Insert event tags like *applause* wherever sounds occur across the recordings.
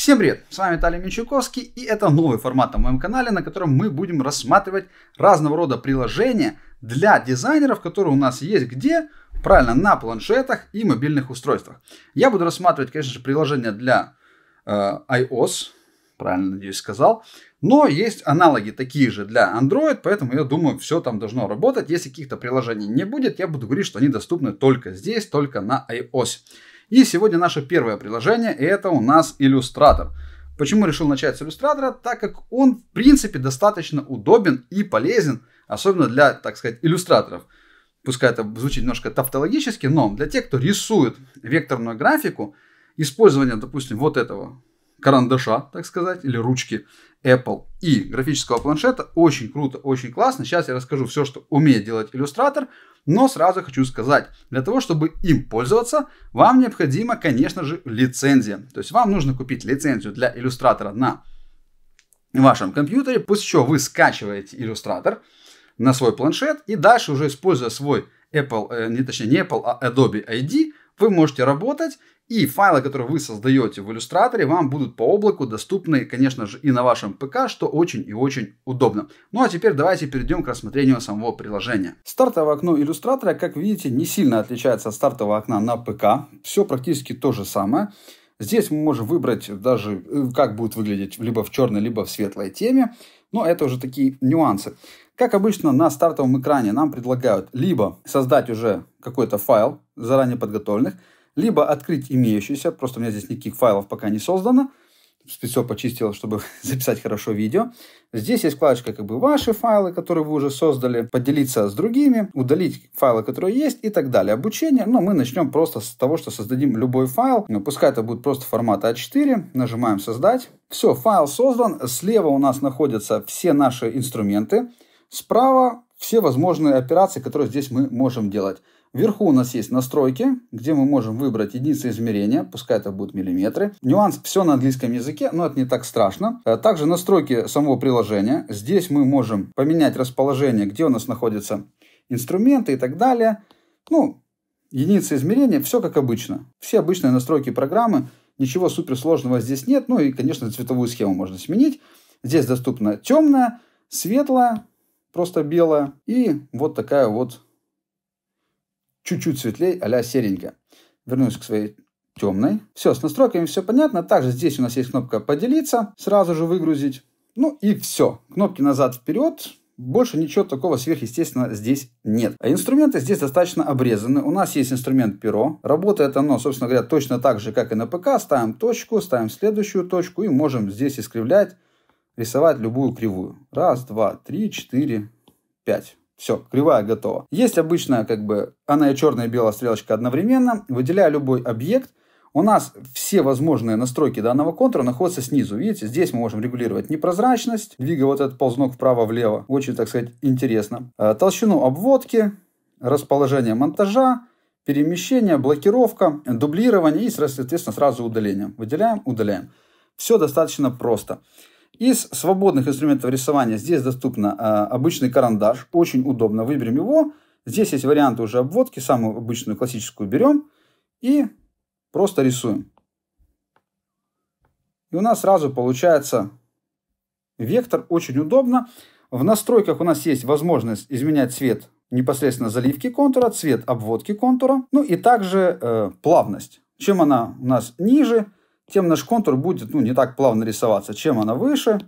Всем привет! С вами Виталий Менчуковский и это новый формат на моем канале, на котором мы будем рассматривать разного рода приложения для дизайнеров, которые у нас есть где? Правильно, на планшетах и мобильных устройствах. Я буду рассматривать, конечно же, приложения для э, iOS, правильно, надеюсь, сказал. Но есть аналоги такие же для Android, поэтому я думаю, все там должно работать. Если каких-то приложений не будет, я буду говорить, что они доступны только здесь, только на iOS. И сегодня наше первое приложение это у нас иллюстратор. Почему решил начать с иллюстратора? Так как он в принципе достаточно удобен и полезен, особенно для, так сказать, иллюстраторов. Пускай это звучит немножко тавтологически, но для тех, кто рисует векторную графику, использование, допустим, вот этого карандаша, так сказать, или ручки Apple и графического планшета. Очень круто, очень классно. Сейчас я расскажу все, что умеет делать иллюстратор. Но сразу хочу сказать, для того, чтобы им пользоваться, вам необходима, конечно же, лицензия. То есть вам нужно купить лицензию для иллюстратора на вашем компьютере, после чего вы скачиваете иллюстратор на свой планшет и дальше уже используя свой Apple, э, не точнее не Apple, а Adobe ID, вы можете работать, и файлы, которые вы создаете в иллюстраторе, вам будут по облаку доступны, конечно же, и на вашем ПК, что очень и очень удобно. Ну а теперь давайте перейдем к рассмотрению самого приложения. Стартовое окно иллюстратора, как видите, не сильно отличается от стартового окна на ПК. Все практически то же самое. Здесь мы можем выбрать даже, э, как будет выглядеть либо в черной, либо в светлой теме. Но это уже такие нюансы. Как обычно, на стартовом экране нам предлагают либо создать уже какой-то файл, заранее подготовленных, либо открыть имеющиеся, просто у меня здесь никаких файлов пока не создано, все почистил, чтобы *laughs* записать хорошо видео. Здесь есть вкладочка как бы ваши файлы, которые вы уже создали, поделиться с другими, удалить файлы, которые есть и так далее. Обучение, ну, мы начнем просто с того, что создадим любой файл. Ну, пускай это будет просто формат А4, нажимаем создать. Все, файл создан. Слева у нас находятся все наши инструменты. Справа все возможные операции, которые здесь мы можем делать. Вверху у нас есть настройки, где мы можем выбрать единицы измерения, пускай это будут миллиметры. Нюанс все на английском языке, но это не так страшно. Э, также настройки самого приложения. Здесь мы можем поменять расположение, где у нас находятся инструменты и так далее. Ну, единицы измерения, все как обычно. Все обычные настройки программы, ничего суперсложного здесь нет. Ну и, конечно, цветовую схему можно сменить. Здесь доступна темная, светлая, просто белая и вот такая вот чуть-чуть светлее, а-ля серенькая. Вернусь к своей темной. Все, с настройками все понятно. Также здесь у нас есть кнопка «Поделиться», сразу же выгрузить. Ну и все. Кнопки назад-вперед. Больше ничего такого сверхъестественно здесь нет. А инструменты здесь достаточно обрезаны. У нас есть инструмент перо. Работает оно, собственно говоря, точно так же, как и на ПК. Ставим точку, ставим следующую точку и можем здесь искривлять, рисовать любую кривую. Раз, два, три, четыре, пять. Все, кривая готова. Есть обычная как бы она и черная и белая стрелочка одновременно. выделяя любой объект. У нас все возможные настройки данного контура находятся снизу. Видите, здесь мы можем регулировать непрозрачность, двигая вот этот ползунок вправо-влево. Очень, так сказать, интересно. Э, толщину обводки, расположение монтажа, перемещение, блокировка, дублирование и, соответственно, сразу удаление. Выделяем, удаляем. Все достаточно просто. Из свободных инструментов рисования здесь доступно э, обычный карандаш, очень удобно, выберем его. Здесь есть варианты уже обводки, самую обычную классическую берем и просто рисуем. И у нас сразу получается вектор, очень удобно. В настройках у нас есть возможность изменять цвет непосредственно заливки контура, цвет обводки контура, ну и также э, плавность. Чем она у нас ниже, тем наш контур будет ну, не так плавно рисоваться. Чем она выше,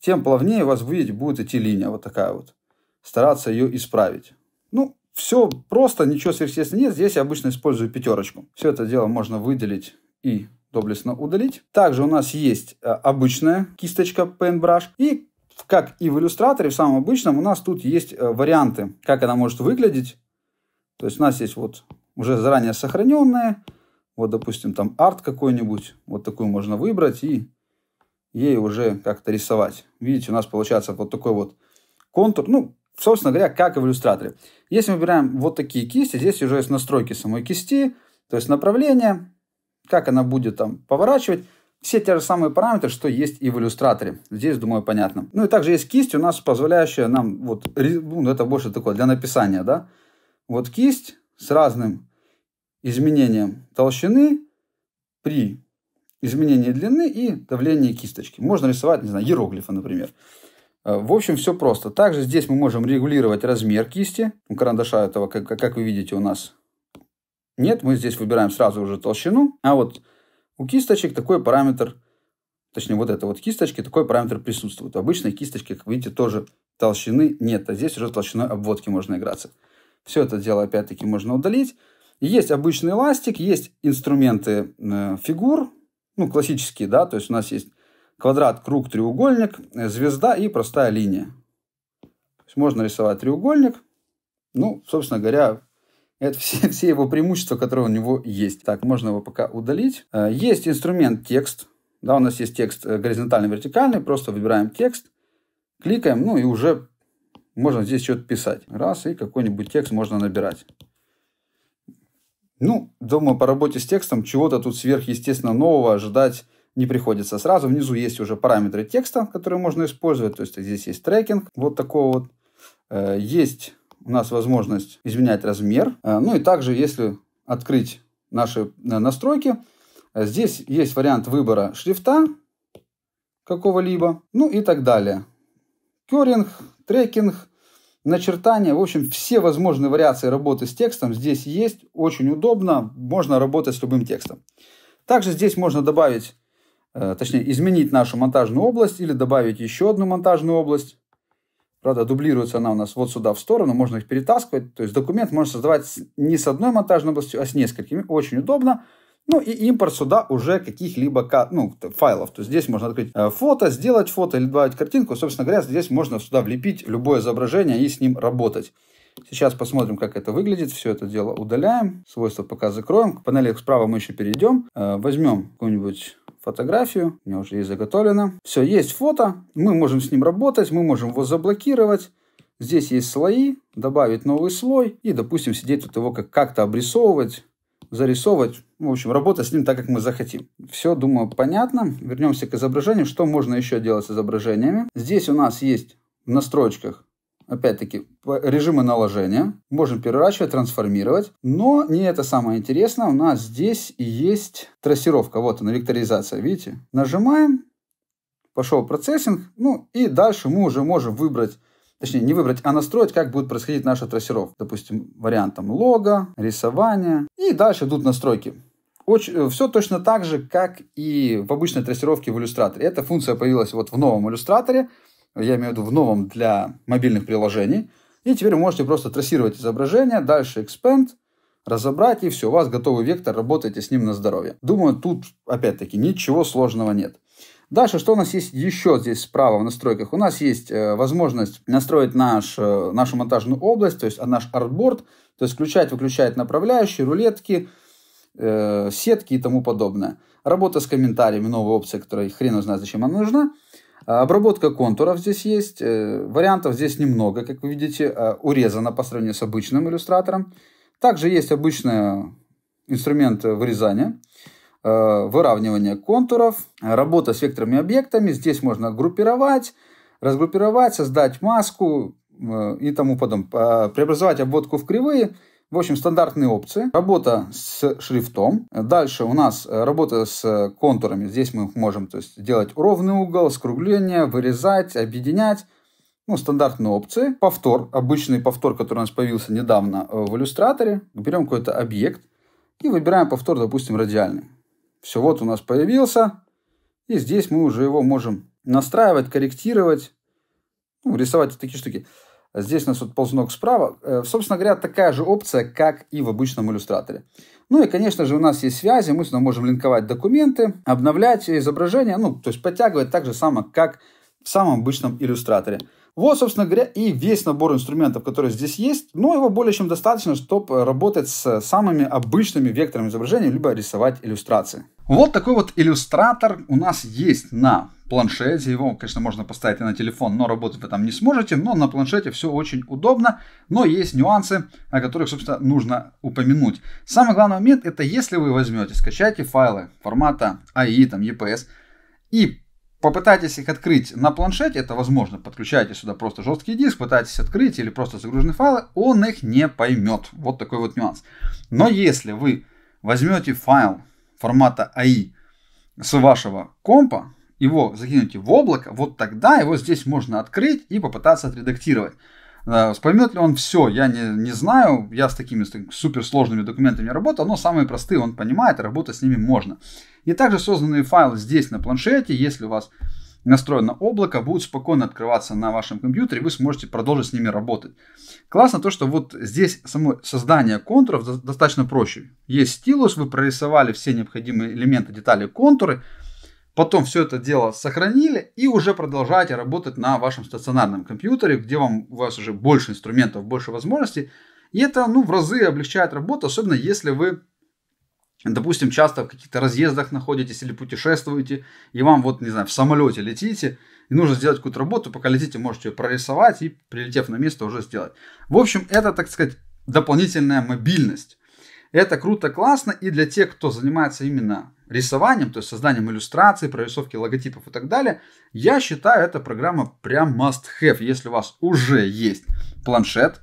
тем плавнее у вас, будет будет идти линия вот такая вот. Стараться ее исправить. Ну, все просто, ничего сверхъестественного нет. Здесь я обычно использую пятерочку. Все это дело можно выделить и доблестно удалить. Также у нас есть э, обычная кисточка Paintbrush. И как и в иллюстраторе, в самом обычном, у нас тут есть э, варианты, как она может выглядеть. То есть у нас есть вот уже заранее сохраненные, вот, допустим, там арт какой-нибудь, вот такую можно выбрать и ей уже как-то рисовать. Видите, у нас получается вот такой вот контур, ну, собственно говоря, как и в иллюстраторе. Если мы выбираем вот такие кисти, здесь уже есть настройки самой кисти, то есть направление, как она будет там поворачивать, все те же самые параметры, что есть и в иллюстраторе. Здесь, думаю, понятно. Ну и также есть кисть у нас, позволяющая нам, вот, ну, это больше такое для написания, да. Вот кисть с разным изменением толщины при изменении длины и давлении кисточки. Можно рисовать, не знаю, иероглифы, например. Э, в общем, все просто. Также здесь мы можем регулировать размер кисти. Карандаша этого, как, как вы видите, у нас нет. Мы здесь выбираем сразу уже толщину. А вот у кисточек такой параметр, точнее вот это вот кисточки, такой параметр присутствует. Обычной кисточки, как видите, тоже толщины нет. А здесь уже толщиной обводки можно играться. Все это дело опять-таки можно удалить. Есть обычный эластик, есть инструменты э, фигур, ну, классические, да, то есть у нас есть квадрат, круг, треугольник, э, звезда и простая линия. То есть можно рисовать треугольник, ну, собственно говоря, это все, *laughs* все его преимущества, которые у него есть. Так, можно его пока удалить. Э, есть инструмент текст. Да, у нас есть текст горизонтальный, вертикальный. Просто выбираем текст, кликаем, ну и уже можно здесь что-то писать. Раз, и какой-нибудь текст можно набирать. Ну, думаю, по работе с текстом чего-то тут сверхъестественно нового ожидать не приходится. Сразу внизу есть уже параметры текста, которые можно использовать. То есть здесь есть трекинг вот такого вот. Э, есть у нас возможность изменять размер. Э, ну и также, если открыть наши э, настройки, здесь есть вариант выбора шрифта какого-либо, ну и так далее. Керинг, трекинг, начертания, в общем, все возможные вариации работы с текстом здесь есть, очень удобно, можно работать с любым текстом. Также здесь можно добавить, э, точнее, изменить нашу монтажную область или добавить еще одну монтажную область. Правда, дублируется она у нас вот сюда в сторону, можно их перетаскивать. То есть документ можно создавать не с одной монтажной областью, а с несколькими. Очень удобно. Ну и импорт сюда уже каких-либо ну, файлов. То есть здесь можно открыть э, фото, сделать фото или добавить картинку. Собственно говоря, здесь можно сюда влепить любое изображение и с ним работать. Сейчас посмотрим, как это выглядит. Все это дело удаляем. Свойства пока закроем. К панели справа мы еще перейдем. Э, Возьмем какую-нибудь фотографию. У меня уже есть заготовлено. Все, есть фото. Мы можем с ним работать. Мы можем его заблокировать. Здесь есть слои. Добавить новый слой. И, допустим, сидеть тут его как-то обрисовывать зарисовывать, в общем, работать с ним так, как мы захотим. Все, думаю, понятно. Вернемся к изображению. Что можно еще делать с изображениями? Здесь у нас есть в настройках Опять-таки, режимы наложения. Можем переворачивать, трансформировать. Но не это самое интересное. У нас здесь есть трассировка. Вот она, векторизация. Видите? Нажимаем. Пошел процессинг. Ну и дальше мы уже можем выбрать точнее, не выбрать, а настроить, как будет происходить наша трассировка. Допустим, вариантом лога, рисования. И дальше идут настройки. Очень, э, все точно так же, как и в обычной трассировке в иллюстраторе. Эта функция появилась вот в новом иллюстраторе, я имею в виду в новом для мобильных приложений. И теперь вы можете просто трассировать изображение, дальше expand, разобрать и все, у вас готовый вектор, работайте с ним на здоровье. Думаю, тут опять-таки ничего сложного нет. Дальше, что у нас есть еще здесь справа в настройках? У нас есть э, возможность настроить наш, э, нашу монтажную область, то есть а, наш артборд, то есть включать, выключать направляющие, рулетки, э, сетки и тому подобное. Работа с комментариями, новая опция, которая хрен знает, зачем она нужна. Обработка контуров здесь есть, э, вариантов здесь немного, как вы видите, а, урезано по сравнению с обычным иллюстратором. Также есть обычный инструмент вырезания. Э, выравнивание контуров, работа с векторными объектами. Здесь можно группировать, разгруппировать, создать маску э, и тому подобное. Преобразовать обводку в кривые. В общем, стандартные опции. Работа с шрифтом. Дальше у нас работа с контурами. Здесь мы можем то есть, делать ровный угол, скругление, вырезать, объединять. Ну, стандартные опции. Повтор. Обычный повтор, который у нас появился недавно в иллюстраторе. Берем какой-то объект и выбираем повтор, допустим, радиальный. Все, вот у нас появился. И здесь мы уже его можем настраивать, корректировать, ну, рисовать вот такие штуки. Здесь у нас вот ползунок справа. Э, собственно говоря, такая же опция, как и в обычном иллюстраторе. Ну и, конечно же, у нас есть связи. Мы сюда можем линковать документы, обновлять изображения, ну, то есть подтягивать так же самое, как в самом обычном иллюстраторе. Вот, собственно говоря, и весь набор инструментов, которые здесь есть, но его более чем достаточно, чтобы э, работать с самыми обычными векторами изображения, либо рисовать иллюстрации. Вот такой вот иллюстратор у нас есть на планшете. Его, конечно, можно поставить и на телефон, но работать вы там не сможете. Но на планшете все очень удобно. Но есть нюансы, о которых, собственно, нужно упомянуть. Самый главный момент это если вы возьмете, скачаете файлы формата AI, там, EPS, и попытайтесь их открыть на планшете, это возможно, подключайте сюда просто жесткий диск, пытайтесь открыть или просто загруженные файлы, он их не поймет. Вот такой вот нюанс. Но если вы возьмете файл формата AI с вашего компа, его закинете в облако, вот тогда его здесь можно открыть и попытаться отредактировать. Э, Вспомнит ли он все, я не, не знаю, я с такими суперсложными документами не работал, но самые простые он понимает, работать с ними можно. И также созданные файлы здесь на планшете, если у вас настроено облако, будут спокойно открываться на вашем компьютере, вы сможете продолжить с ними работать. Классно то, что вот здесь само создание контуров достаточно проще. Есть стилус, вы прорисовали все необходимые элементы, детали, контуры – Потом все это дело сохранили и уже продолжаете работать на вашем стационарном компьютере, где вам, у вас уже больше инструментов, больше возможностей. И это ну, в разы облегчает работу, особенно если вы допустим, часто в каких-то разъездах находитесь или путешествуете, и вам вот, не знаю, в самолете летите, и нужно сделать какую-то работу, пока летите, можете ее прорисовать и, прилетев на место, уже сделать. В общем, это, так сказать, дополнительная мобильность. Это круто, классно, и для тех, кто занимается именно рисованием, то есть созданием иллюстраций, прорисовки логотипов и так далее, я считаю, эта программа прям must-have. Если у вас уже есть планшет,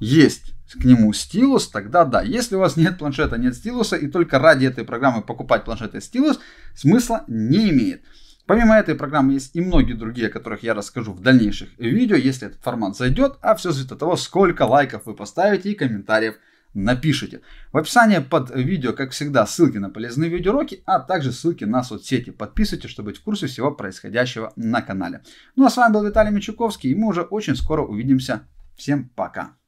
есть к нему стилус, тогда да. Если у вас нет планшета, нет стилуса, и только ради этой программы покупать планшет и стилус, смысла не имеет. Помимо этой программы есть и многие другие, о которых я расскажу в дальнейших видео, если этот формат зайдет, а все зависит от того, сколько лайков вы поставите и комментариев напишите. В описании под видео, как всегда, ссылки на полезные видеоуроки, а также ссылки на соцсети. Подписывайтесь, чтобы быть в курсе всего происходящего на канале. Ну а с вами был Виталий Мичуковский, и мы уже очень скоро увидимся. Всем пока!